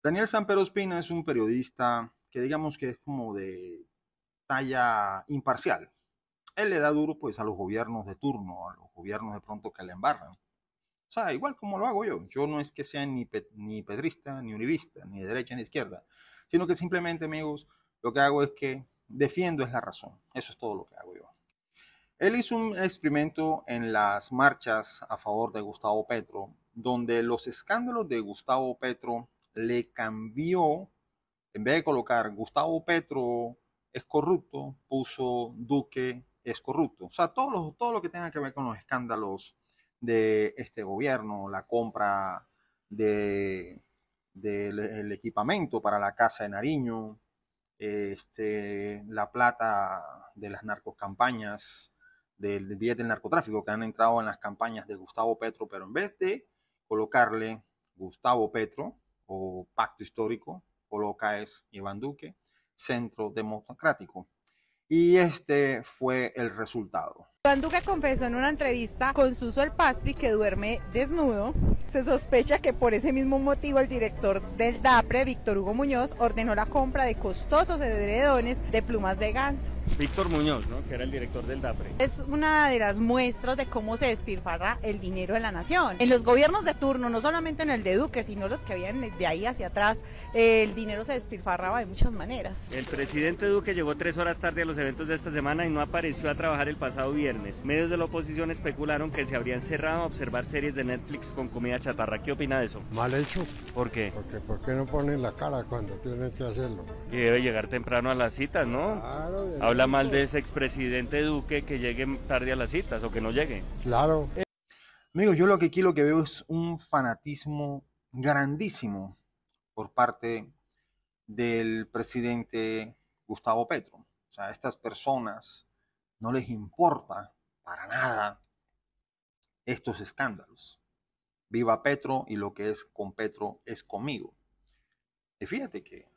Daniel Ospina es un periodista que digamos que es como de talla imparcial. Él le da duro pues a los gobiernos de turno, a los gobiernos de pronto que le embarran. O sea, igual como lo hago yo. Yo no es que sea ni, ni pedrista, ni univista, ni de derecha, ni izquierda, sino que simplemente, amigos, lo que hago es que defiendo es la razón. Eso es todo lo que hago yo. Él hizo un experimento en las marchas a favor de Gustavo Petro, donde los escándalos de Gustavo Petro le cambió, en vez de colocar Gustavo Petro es corrupto, puso Duque es corrupto. O sea, todo lo, que tenga que ver con los escándalos de este gobierno, la compra del de, equipamiento para la Casa de Nariño, este, la plata de las narcocampañas, del billete del narcotráfico que han entrado en las campañas de Gustavo Petro, pero en vez de colocarle Gustavo Petro, o Pacto histórico Coloca es Iván Duque, Centro Democrático. Y este fue el resultado. Iván Duque confesó en una entrevista con Suso El que duerme desnudo. Se sospecha que por ese mismo motivo el director del DAPRE, Víctor Hugo Muñoz, ordenó la compra de costosos edredones de plumas de ganso. Víctor Muñoz, ¿no? que era el director del DAPRE. Es una de las muestras de cómo se despilfarra el dinero de la nación. En los gobiernos de turno, no solamente en el de Duque, sino los que habían de ahí hacia atrás, el dinero se despilfarraba de muchas maneras. El presidente Duque llegó tres horas tarde a los eventos de esta semana y no apareció a trabajar el pasado viernes. Medios de la oposición especularon que se habrían cerrado a observar series de Netflix con comida chatarra. ¿Qué opina de eso? Mal hecho. ¿Por qué? Porque ¿por no ponen la cara cuando tienen que hacerlo? Y debe llegar temprano a las citas, ¿no? Claro, la mal de ese expresidente Duque que llegue tarde a las citas o que no llegue. Claro. yo lo que quiero lo que veo es un fanatismo grandísimo por parte del presidente Gustavo Petro. O sea, a estas personas no les importa para nada estos escándalos. Viva Petro y lo que es con Petro es conmigo. Y fíjate que,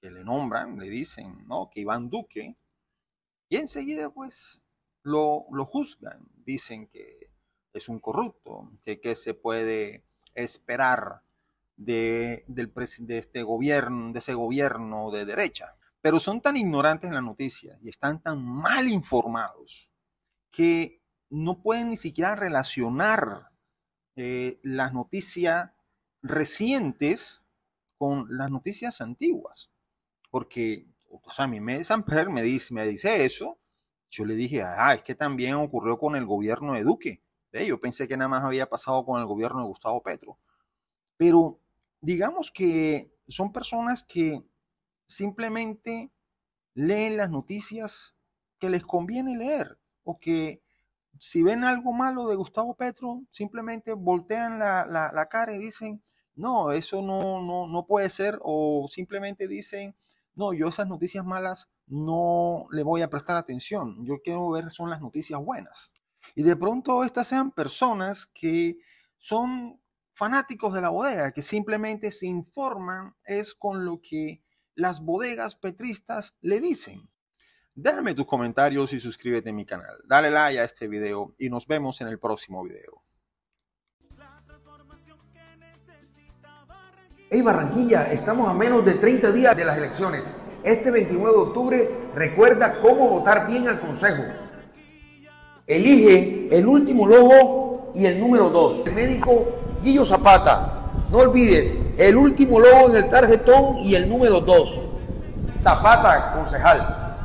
le nombran, le dicen, ¿no? Que Iván Duque y enseguida, pues, lo, juzgan. Dicen que es un corrupto, que qué se puede esperar de, del, de este gobierno, de ese gobierno de derecha. Pero son tan ignorantes en la noticia y están tan mal informados que no pueden ni siquiera relacionar eh, las noticias recientes con las noticias antiguas, porque o sea, a mí me, me dice, me dice eso, yo le dije, ah, es que también ocurrió con el gobierno de Duque. Yo pensé que nada más había pasado con el gobierno de Gustavo Petro. Pero digamos que son personas que simplemente leen las noticias que les conviene leer o que si ven algo malo de Gustavo Petro, simplemente voltean la, la cara y dicen, no, eso no, no, no puede ser, o simplemente dicen, no, yo esas noticias malas no le voy a prestar atención. Yo quiero ver son las noticias buenas. Y de pronto estas sean personas que son fanáticos de la bodega, que simplemente se informan es con lo que las bodegas petristas le dicen. Déjame tus comentarios y suscríbete a mi canal. Dale like a este video y nos vemos en el próximo video. Barranquilla, estamos a menos de 30 días de las elecciones. Este 29 de octubre recuerda cómo votar bien al Consejo. Elige el último logo y el número 2. El médico Guillo Zapata. No olvides, el último logo en el tarjetón y el número 2. Zapata, concejal.